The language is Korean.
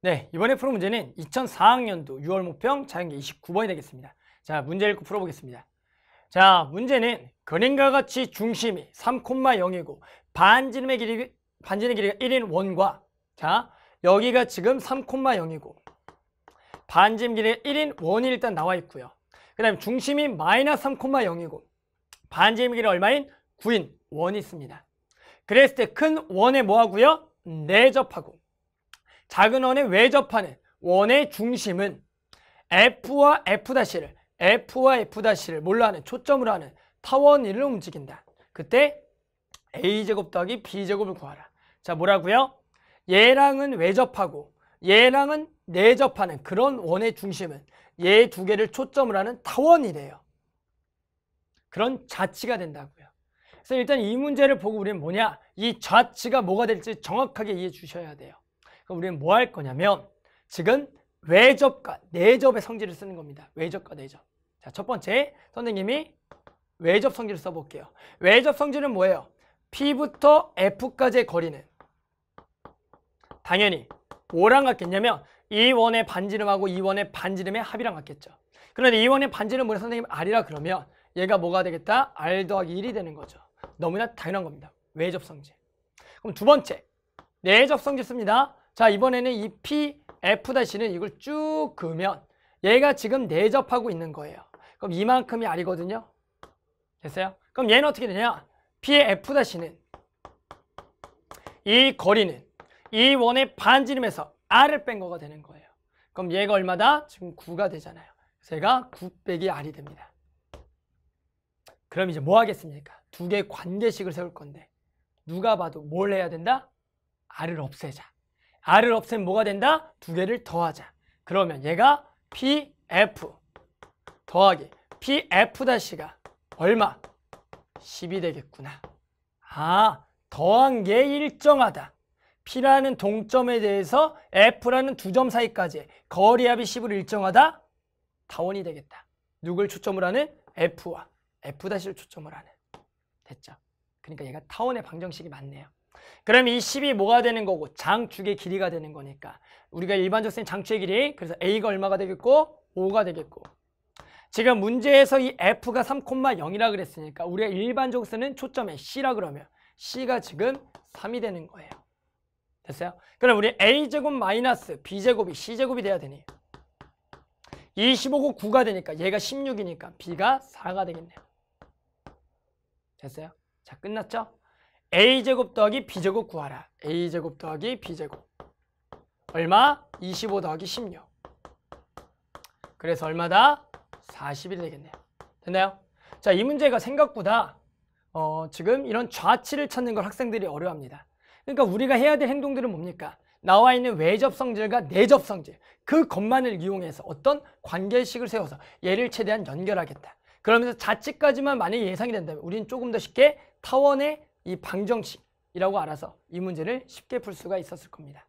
네, 이번에 풀어 문제는 2004학년도 6월 모평 자연계 29번이 되겠습니다. 자, 문제 읽고 풀어보겠습니다. 자, 문제는 그림과 같이 중심이 3,0이고 반지름의 길이, 반지름의 길이가 1인 원과 자, 여기가 지금 3,0이고 반지름 길이 1인 원이 일단 나와 있고요. 그 다음에 중심이 마이너스 3,0이고 반지름 길이 얼마인? 9인 원이 있습니다. 그랬을 때 큰 원에 뭐하고요? 내접하고 작은 원의 외접하는 원의 중심은 F와 F-를 F와 F-를 몰라하는 초점으로 하는 타원 1을 움직인다. 그때 A제곱 더하기 B제곱을 구하라. 자 뭐라고요? 얘랑은 외접하고 얘랑은 내접하는 그런 원의 중심은 얘 두 개를 초점으로 하는 타원이래요. 그런 자치가 된다고요. 그래서 일단 이 문제를 보고 우리는 뭐냐? 이자치가 뭐가 될지 정확하게 이해해 주셔야 돼요. 그럼 우리는 뭐 할 거냐면 지금 외접과 내접의 성질을 쓰는 겁니다. 외접과 내접. 자, 첫 번째 선생님이 외접 성질을 써볼게요. 외접 성질은 뭐예요? P부터 F까지의 거리는 당연히 뭐랑 같겠냐면 이원의 반지름하고 이원의 반지름의 합이랑 같겠죠. 그런데 이원의 반지름 우리 선생님 R이라 그러면 얘가 뭐가 되겠다? R 더하기 1이 되는 거죠. 너무나 당연한 겁니다. 외접성질. 그럼 두 번째, 내접성질 씁니다. 자 이번에는 이 P, F-는 이걸 쭉 그으면 얘가 지금 내접하고 있는 거예요. 그럼 이만큼이 R이거든요. 됐어요? 그럼 얘는 어떻게 되냐? P의 F-는 이 거리는 이 원의 반지름에서 R을 뺀 거가 되는 거예요. 그럼 얘가 얼마다? 지금 9가 되잖아요. 그래서 얘가9 빼기 R이 됩니다. 그럼 이제 뭐 하겠습니까? 두 개의 관계식을 세울 건데 누가 봐도 뭘 해야 된다? R을 없애자. r을 없애면 뭐가 된다? 두 개를 더하자. 그러면 얘가 pf 더하기 pf-가 얼마? 10이 되겠구나. 아, 더한 게 일정하다. P라는 동점에 대해서 F라는 두 점 사이까지 거리압이 10으로 일정하다? 다원이 되겠다. 누굴 초점을 하는? F와 F-를 초점을 하는. 됐죠? 그러니까 얘가 타원의 방정식이 맞네요. 그럼 이 10이 뭐가 되는 거고 장축의 길이가 되는 거니까 우리가 일반적 쓰는 장축의 길이 그래서 A가 얼마가 되겠고 5가 되겠고 지금 문제에서 이 F가 3,0이라 그랬으니까 우리가 일반적으로 쓰는 초점에 C라 그러면 C가 지금 3이 되는 거예요. 됐어요? 그럼 우리 A제곱 마이너스 B제곱이 C제곱이 돼야 되네요 25고 9가 되니까 얘가 16이니까 B가 4가 되겠네요. 됐어요? 자 끝났죠? a제곱 더하기 b제곱 구하라. a제곱 더하기 b제곱. 얼마? 25 더하기 16. 그래서 얼마다? 40이 되겠네요. 됐나요? 자, 이 문제가 생각보다 어, 지금 이런 좌치를 찾는 걸 학생들이 어려워합니다. 그러니까 우리가 해야 될 행동들은 뭡니까? 나와 있는 외접성질과 내접성질 그 것만을 이용해서 어떤 관계식을 세워서 얘를 최대한 연결하겠다. 그러면서 자치까지만 만약 에 예상이 된다면 우리는 조금 더 쉽게 타원의 이 방정식이라고 알아서 이 문제를 쉽게 풀 수가 있었을 겁니다.